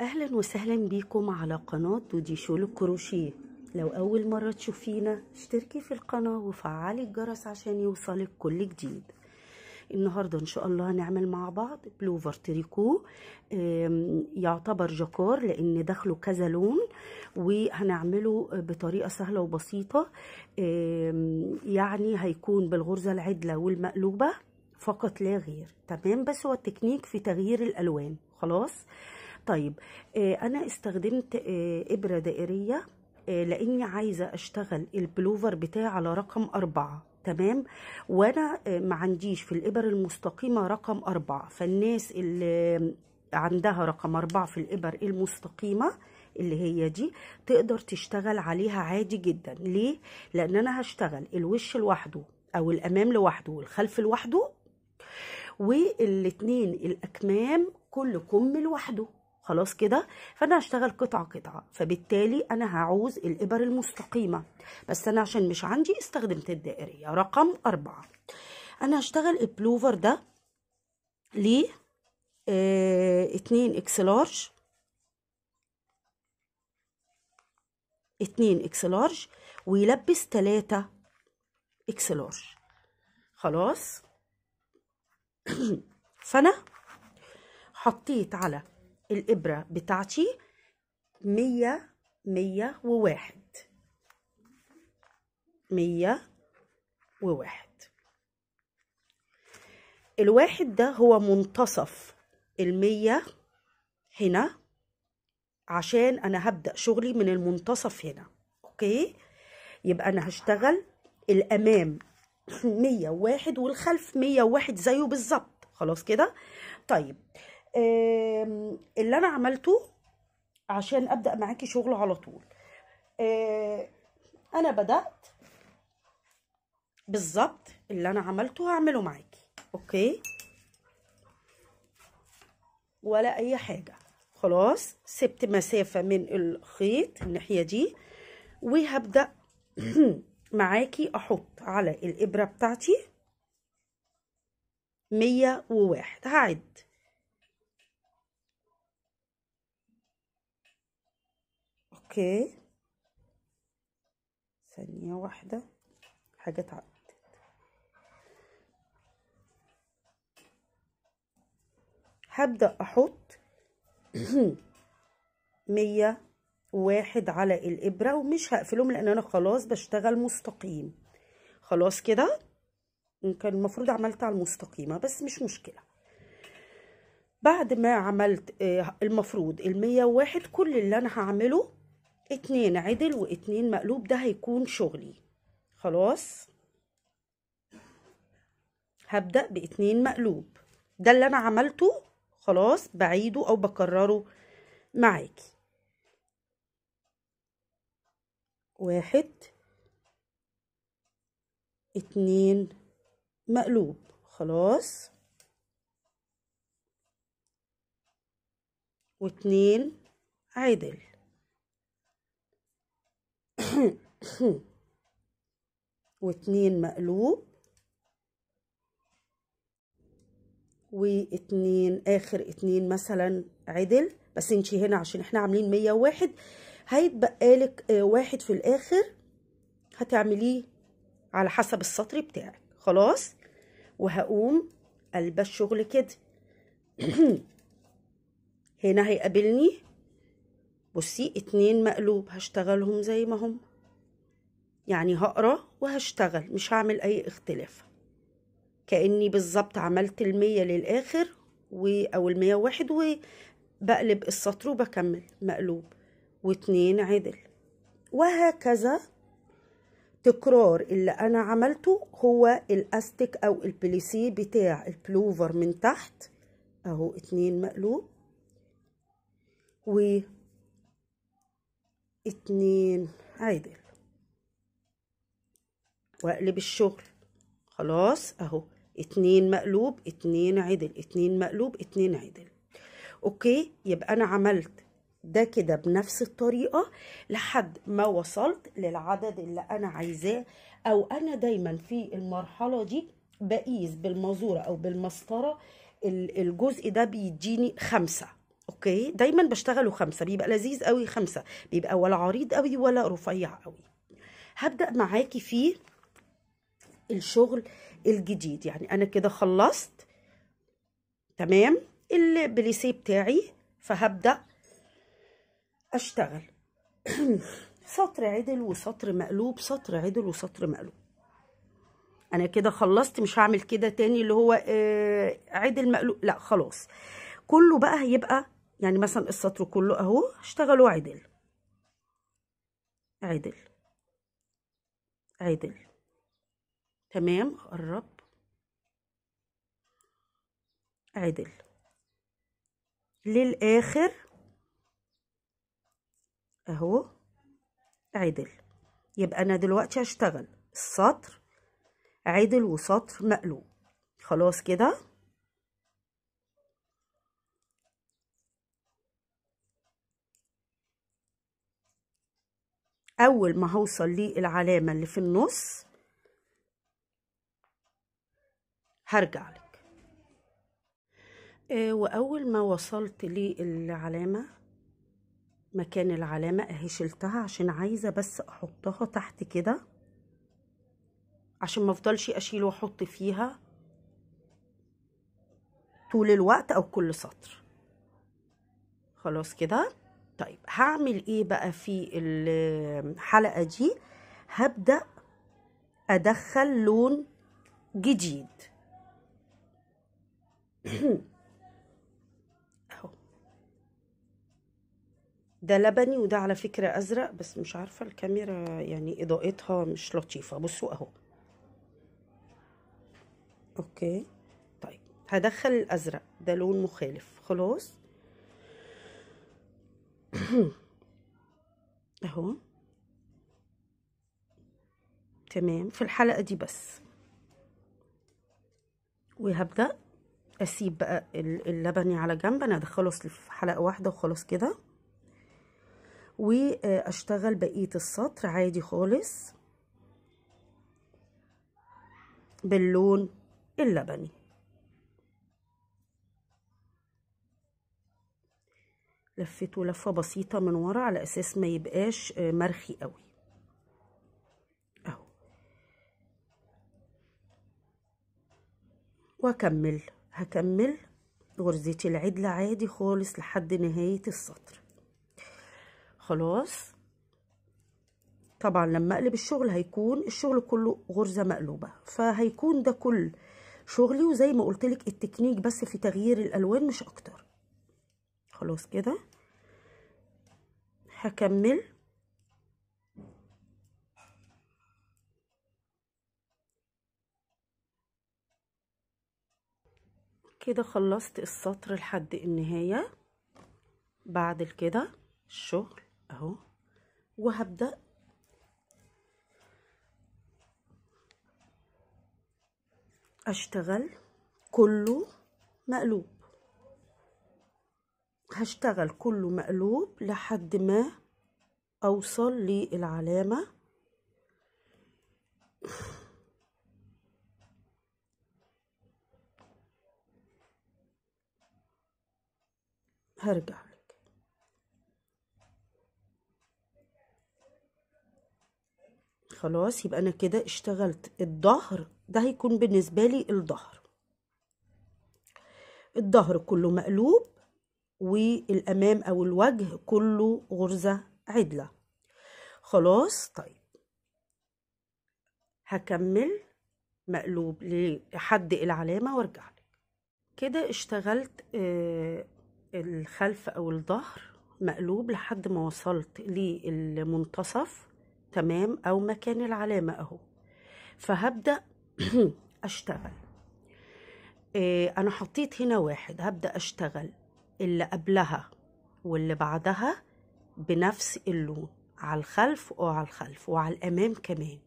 اهلا وسهلا بيكم على قناة دودي شول الكروشيه لو اول مرة تشوفينا اشتركي في القناة وفعلي الجرس عشان يوصلك كل جديد النهاردة ان شاء الله هنعمل مع بعض بلوفر تريكو يعتبر جاكار لان داخله كذا لون وهنعمله بطريقة سهلة وبسيطة يعني هيكون بالغرزة العدلة والمقلوبة فقط لا غير تمام بس هو التكنيك في تغيير الالوان خلاص طيب آه، انا استخدمت آه، ابره دائريه آه، لاني عايزه اشتغل البلوفر بتاعي على رقم أربعة تمام وانا ما عنديش في الابر المستقيمه رقم أربعة فالناس اللي عندها رقم أربعة في الابر المستقيمه اللي هي دي تقدر تشتغل عليها عادي جدا ليه لان انا هشتغل الوش لوحده او الامام لوحده والخلف لوحده والاثنين الاكمام كل كم لوحده خلاص كده فانا هشتغل قطعه قطعه فبالتالي انا هعوز الابر المستقيمه بس انا عشان مش عندي استخدمت الدائريه رقم أربعة انا هشتغل البلوفر ده ل اه اتنين اكس لارج اتنين اكس لارج ويلبس تلاتة اكس لارج خلاص فانا حطيت على الإبرة بتاعتي مية مية وواحد مية وواحد الواحد ده هو منتصف المية هنا عشان أنا هبدأ شغلي من المنتصف هنا أوكي يبقى أنا هشتغل الأمام مية وواحد والخلف مية وواحد زيه بالظبط خلاص كده طيب آه اللي انا عملته عشان ابدا معاكي شغل على طول آه، انا بدات بالظبط اللي انا عملته هعمله معاكي اوكي ولا اي حاجه خلاص سبت مسافه من الخيط الناحيه دي وهبدا معاكي احط على الابره بتاعتي مية وواحد هعد اوكي ثانية واحدة حاجة تعقد هبدأ أحط مية واحد على الإبرة ومش هقفلهم لأن أنا خلاص بشتغل مستقيم خلاص كده كان المفروض عملت على المستقيمة بس مش مشكلة بعد ما عملت آه، المفروض المية واحد كل اللي أنا هعمله اتنين عدل واتنين مقلوب ده هيكون شغلي خلاص هبدأ باتنين مقلوب ده اللي انا عملته خلاص بعيده او بكرره معاكي واحد اتنين مقلوب خلاص واتنين عدل واتنين مقلوب واتنين اخر اتنين مثلا عدل بس انتي هنا عشان احنا عاملين مية واحد هيتبقالك آه، واحد في الاخر هتعمليه على حسب السطر بتاعك خلاص وهقوم البس الشغل كده هنا هيقابلني بصي اتنين مقلوب هشتغلهم زي ما هم يعني هقرا وهشتغل مش هعمل اي اختلاف كاني بالظبط عملت المية للاخر و او المية واحد وبقلب السطر وبكمل مقلوب واتنين عدل وهكذا تكرار اللي انا عملته هو الاستك او البليسيه بتاع البلوفر من تحت اهو اتنين مقلوب و اتنين عدل واقلب الشغل خلاص اهو اتنين مقلوب اتنين عدل اتنين مقلوب اتنين عدل اوكي يبقى انا عملت ده كده بنفس الطريقه لحد ما وصلت للعدد اللي انا عايزاه او انا دايما في المرحله دي بقيس بالمزوره او بالمسطره الجزء ده بيديني خمسه اوكي دايما بشتغله خمسة بيبقى لذيذ قوي خمسة بيبقى ولا عريض قوي ولا رفيع قوي هبدأ معاكي في الشغل الجديد يعني انا كده خلصت تمام البليسيه بتاعي فهبدأ اشتغل سطر عدل وسطر مقلوب سطر عدل وسطر مقلوب انا كده خلصت مش هعمل كده تاني اللي هو آه، عدل مقلوب لا خلاص كله بقى هيبقى يعني مثلا السطر كله اهو اشتغلوا عدل عدل عدل تمام قرب عدل للاخر اهو عدل يبقى انا دلوقتي هشتغل السطر عدل وسطر مقلوب خلاص كده اول ما هوصل للعلامه اللي في النص هرجع لك آه واول ما وصلت للعلامه مكان العلامه اهي شلتها عشان عايزه بس احطها تحت كده عشان ما افضلش اشيل واحط فيها طول الوقت او كل سطر خلاص كده طيب هعمل ايه بقى في الحلقه دي هبدا ادخل لون جديد اهو ده لبني وده على فكره ازرق بس مش عارفه الكاميرا يعني اضاءتها مش لطيفه بصوا اهو اوكي طيب هدخل الازرق ده لون مخالف خلاص اهو تمام في الحلقة دي بس وهبدأ اسيب بقى اللبني على جنب انا هدخله في حلقة واحدة وخلاص كده واشتغل بقية السطر عادي خالص باللون اللبني لفيته لفه بسيطه من ورا على اساس ما يبقاش آه، مرخي قوي اهو واكمل هكمل غرزتي العدله عادي خالص لحد نهايه السطر خلاص طبعا لما اقلب الشغل هيكون الشغل كله غرزه مقلوبه فهيكون ده كل شغلي وزي ما قلت لك التكنيك بس في تغيير الالوان مش اكتر خلاص كده هكمل كده خلصت السطر لحد النهاية بعد كده الشغل اهو وهبدأ اشتغل كله مقلوب هشتغل كله مقلوب لحد ما اوصل للعلامة هرجع لك خلاص يبقى انا كده اشتغلت الظهر ده هيكون بالنسبة لي الظهر الظهر كله مقلوب والأمام أو الوجه كله غرزة عدلة خلاص طيب هكمل مقلوب لحد العلامة وارجع لك كده اشتغلت آه، الخلف أو الظهر مقلوب لحد ما وصلت للمنتصف تمام أو مكان العلامة أهو فهبدأ أشتغل آه، أنا حطيت هنا واحد هبدأ أشتغل اللي قبلها واللي بعدها بنفس اللون على الخلف وعلى الخلف وعلى الامام كمان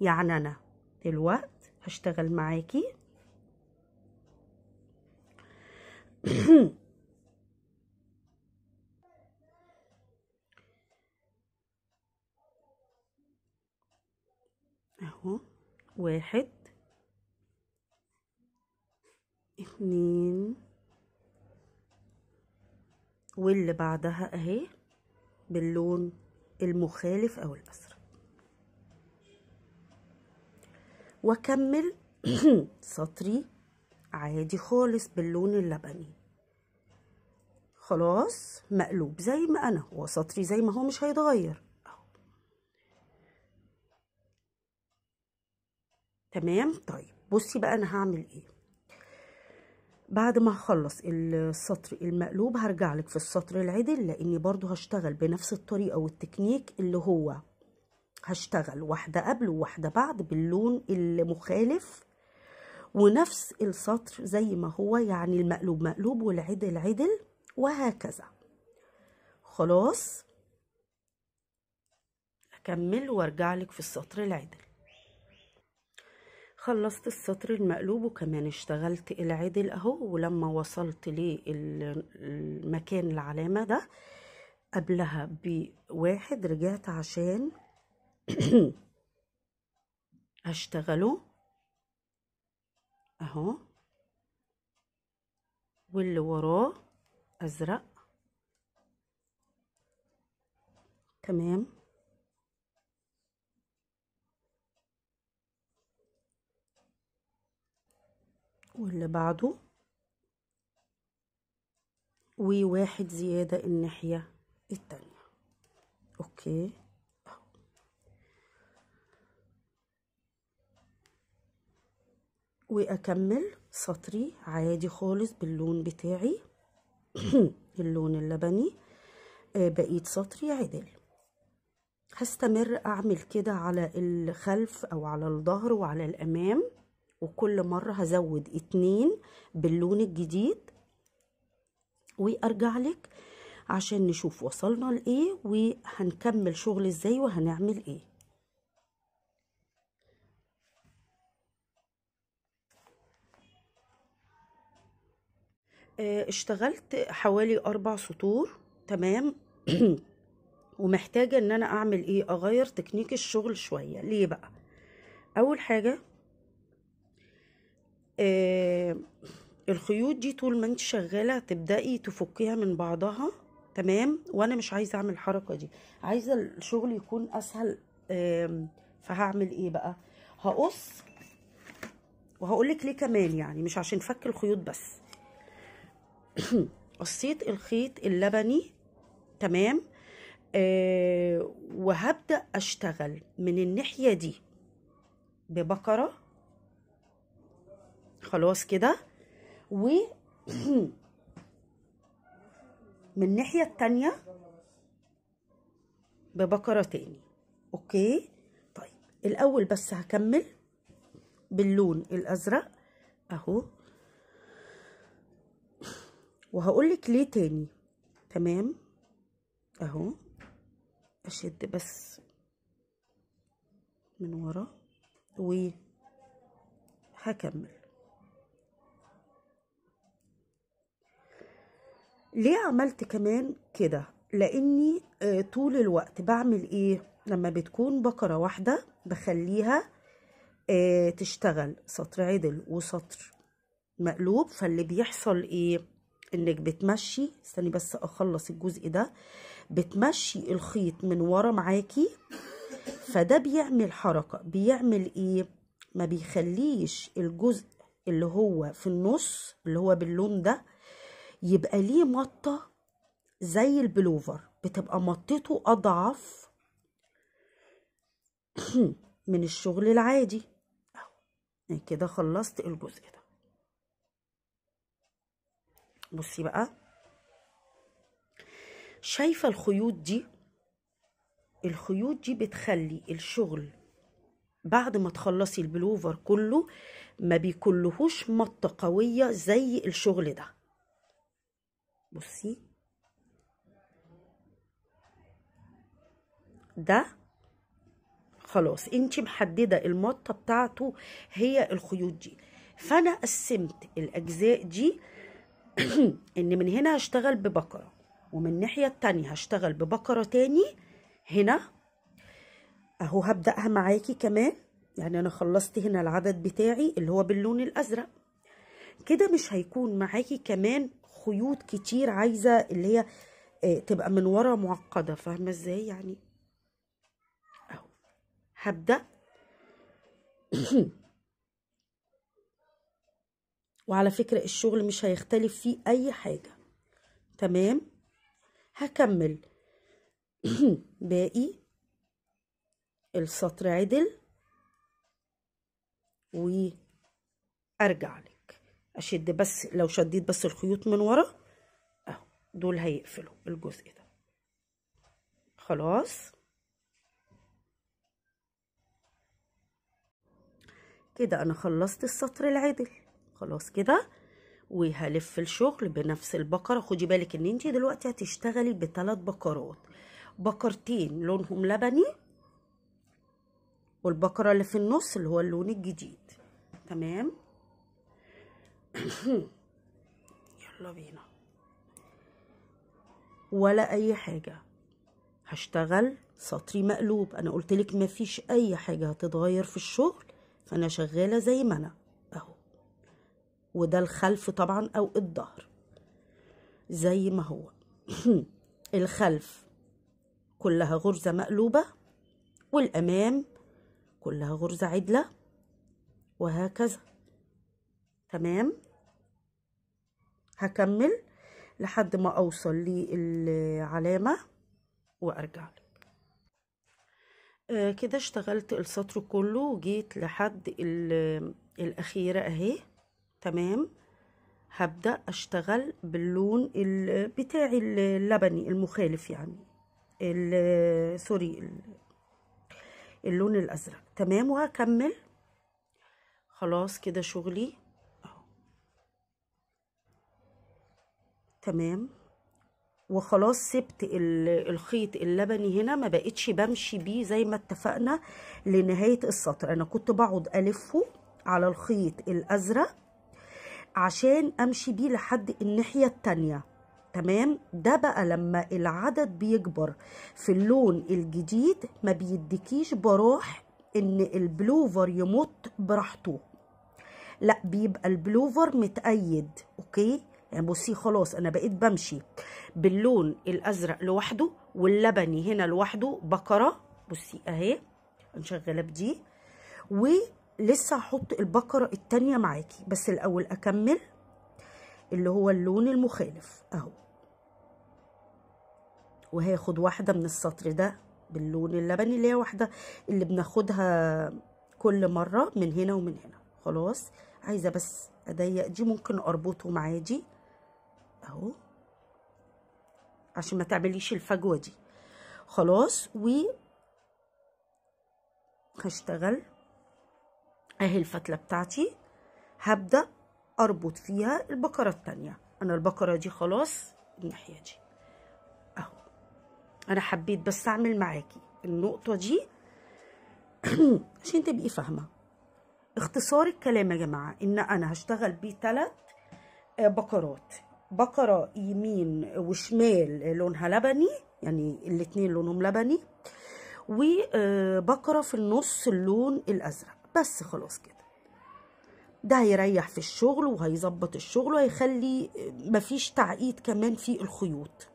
يعني انا دلوقت هشتغل معاكي اهو واحد اتنين واللي بعدها اهي باللون المخالف او الاسرع واكمل سطري عادي خالص باللون اللبني خلاص مقلوب زي ما انا هو سطري زي ما هو مش هيتغير اهو تمام طيب بصي بقى انا هعمل ايه بعد ما هخلص السطر المقلوب هرجع لك في السطر العدل لاني برضو هشتغل بنفس الطريقه والتكنيك اللي هو هشتغل واحده قبل وواحده بعد باللون المخالف ونفس السطر زي ما هو يعني المقلوب مقلوب والعدل عدل وهكذا خلاص اكمل وارجع لك في السطر العدل خلصت السطر المقلوب وكمان اشتغلت العدل اهو ولما وصلت للمكان العلامة ده قبلها بواحد رجعت عشان هشتغله اهو واللي وراه ازرق تمام واللي بعده وواحد زيادة الناحية التانية اوكي واكمل سطري عادي خالص باللون بتاعي اللون اللبني آه، بقيت سطري عدل هستمر اعمل كده على الخلف او على الظهر وعلى الامام وكل مرة هزود اتنين باللون الجديد وارجع لك عشان نشوف وصلنا لايه وهنكمل شغل ازاي وهنعمل ايه آه، اشتغلت حوالي اربع سطور تمام ومحتاجه ان انا اعمل ايه اغير تكنيك الشغل شويه ليه بقى اول حاجه آه الخيوط دي طول ما انت شغاله تبداي تفكيها من بعضها تمام وانا مش عايزه اعمل الحركه دي عايزه الشغل يكون اسهل آه فهعمل ايه بقى هقص وهقولك ليه كمان يعني مش عشان فك الخيوط بس قصيت الخيط اللبني تمام آه وهبدا اشتغل من الناحيه دي ببكره خلاص كده و من الناحية التانية ببكرة تاني اوكي طيب الاول بس هكمل باللون الازرق اهو وهقولك ليه تاني تمام اهو اشد بس من ورا وهكمل ليه عملت كمان كده لاني آه، طول الوقت بعمل ايه لما بتكون بقرة واحدة بخليها آه، تشتغل سطر عدل وسطر مقلوب فاللي بيحصل ايه انك بتمشي استني بس اخلص الجزء ده بتمشي الخيط من ورا معاكي فده بيعمل حركة بيعمل ايه ما بيخليش الجزء اللي هو في النص اللي هو باللون ده يبقى ليه مطة زي البلوفر بتبقى مطته أضعف من الشغل العادي اهو كده خلصت الجزء ده بصي بقى شايفة الخيوط دي الخيوط دي بتخلي الشغل بعد ما تخلصي البلوفر كله ما بيكلهوش مطة قوية زي الشغل ده بصي ده خلاص انت محدده المطه بتاعته هي الخيوط دي فانا قسمت الاجزاء دي ان من هنا هشتغل ببكره ومن الناحيه التانية هشتغل ببكره تاني هنا اهو هبداها معاكي كمان يعني انا خلصت هنا العدد بتاعي اللي هو باللون الازرق كده مش هيكون معاكي كمان خيوط كتير عايزه اللي هي آه، تبقى من ورا معقده فاهمه ازاي يعني اهو هبدا وعلى فكره الشغل مش هيختلف فيه اي حاجه تمام هكمل باقي السطر عدل وارجع لي اشد بس لو شديت بس الخيوط من ورا اهو دول هيقفلوا الجزء ده خلاص كده انا خلصت السطر العدل خلاص كده وهلف الشغل بنفس البقره خدي بالك ان انت دلوقتي هتشتغلي بثلاث بقرات بقرتين لونهم لبني والبقره اللي في النص اللي هو اللون الجديد تمام يلا بينا ولا اي حاجه هشتغل سطري مقلوب انا قلت لك مفيش اي حاجه هتتغير في الشغل فانا شغاله زي ما انا اهو وده الخلف طبعا او الظهر زي ما هو الخلف كلها غرزه مقلوبه والامام كلها غرزه عدله وهكذا تمام هكمل لحد ما اوصل للعلامه وارجع لك آه كده اشتغلت السطر كله وجيت لحد الاخيره اهي تمام هبدا اشتغل باللون بتاعي اللبني المخالف يعني سوري اللون الازرق تمام وهكمل خلاص كده شغلي تمام وخلاص سبت الخيط اللبني هنا ما بقتش بمشي بيه زي ما اتفقنا لنهايه السطر انا كنت بقعد الفه على الخيط الازرق عشان امشي بيه لحد الناحيه التانيه تمام ده بقى لما العدد بيكبر في اللون الجديد ما بيديكيش براح ان البلوفر يمط براحته لا بيبقى البلوفر متأيد اوكي يعني بصي خلاص انا بقيت بمشي باللون الازرق لوحده واللبني هنا لوحده بقره بصي اهي مشغله بدي ولسه هحط البقره التانية معاكي بس الاول اكمل اللي هو اللون المخالف اهو وهاخد واحده من السطر ده باللون اللبني اللي هي واحده اللي بناخدها كل مره من هنا ومن هنا خلاص عايزه بس اضيق دي ممكن اربطهم دي اهو عشان ما تعمليش الفجوه دي خلاص و هشتغل اهي الفتله بتاعتي هبدا اربط فيها البكره التانية انا البكره دي خلاص الناحيه دي اهو انا حبيت بس اعمل معاكي النقطه دي عشان تبقي فاهمه اختصار الكلام يا جماعه ان انا هشتغل بثلاث ثلاث آه، بكرات بقرة يمين وشمال لونها لبني يعني الاتنين لونهم لبني وبقرة في النص اللون الأزرق بس خلاص كده ده هيريح في الشغل وهيظبط الشغل وهيخلي مفيش تعقيد كمان في الخيوط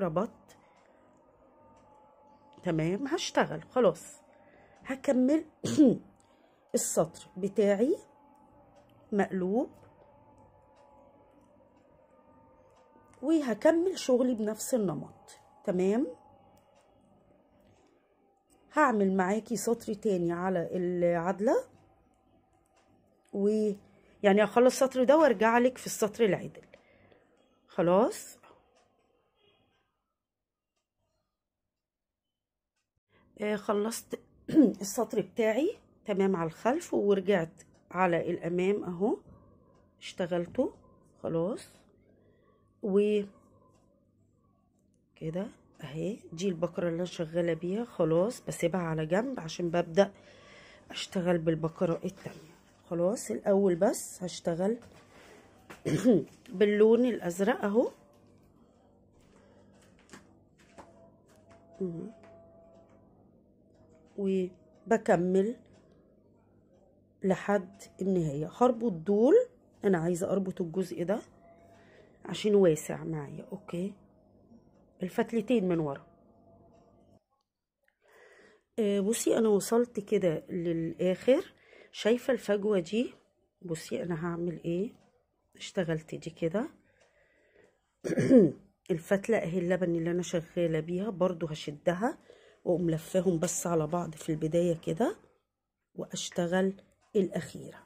ربط تمام هشتغل خلاص هكمل السطر بتاعي مقلوب وهكمل شغلي بنفس النمط تمام هعمل معاكي سطر تاني على العدله ويعني هخلص اخلص السطر ده وارجع لك في السطر العدل خلاص آه، خلصت السطر بتاعي تمام على الخلف ورجعت على الامام اهو اشتغلته خلاص و كده اهي دي البكره اللي انا شغاله بيها خلاص بسيبها على جنب عشان ببدا اشتغل بالبكره التانية خلاص الاول بس هشتغل باللون الازرق اهو وبكمل لحد النهايه هربط دول انا عايزه اربط الجزء ده عشان واسع معايا اوكي الفتلتين من ورا آه بصي انا وصلت كده للاخر شايفه الفجوه دي بصي انا هعمل ايه اشتغلت دي كده الفتله اهي اللبن اللي انا شغاله بيها برضو هشدها واقوم لفاهم بس على بعض في البدايه كده واشتغل الاخيره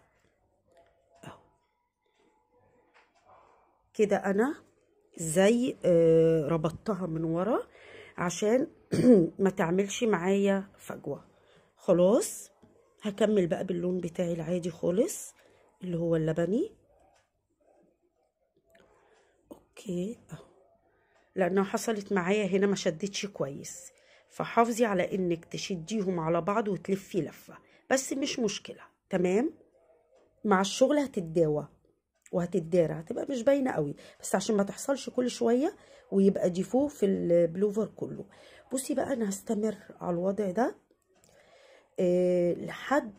اهو كده انا زي آه، ربطتها من ورا عشان ما تعملش معايا فجوه خلاص هكمل بقى باللون بتاعي العادي خالص اللي هو اللبني اوكي اهو لانها حصلت معايا هنا ما شدتش كويس فحافظي على انك تشديهم على بعض وتلفي لفه بس مش مشكله تمام مع الشغل هتتداوى وهتتدارى هتبقى مش باينه قوي بس عشان ما تحصلش كل شويه ويبقى ديفو في البلوفر كله بصي بقى انا هستمر على الوضع ده إيه لحد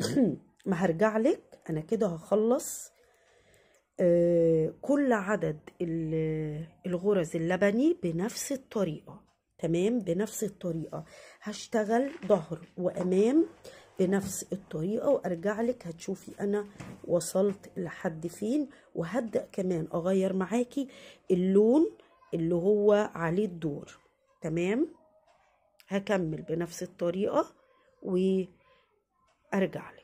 ما هرجع لك انا كده هخلص أه كل عدد الغرز اللبني بنفس الطريقه تمام بنفس الطريقة هشتغل ظهر وأمام بنفس الطريقة وأرجع لك هتشوفي أنا وصلت لحد فين وهبدأ كمان أغير معاكي اللون اللي هو عليه الدور تمام هكمل بنفس الطريقة وأرجع لك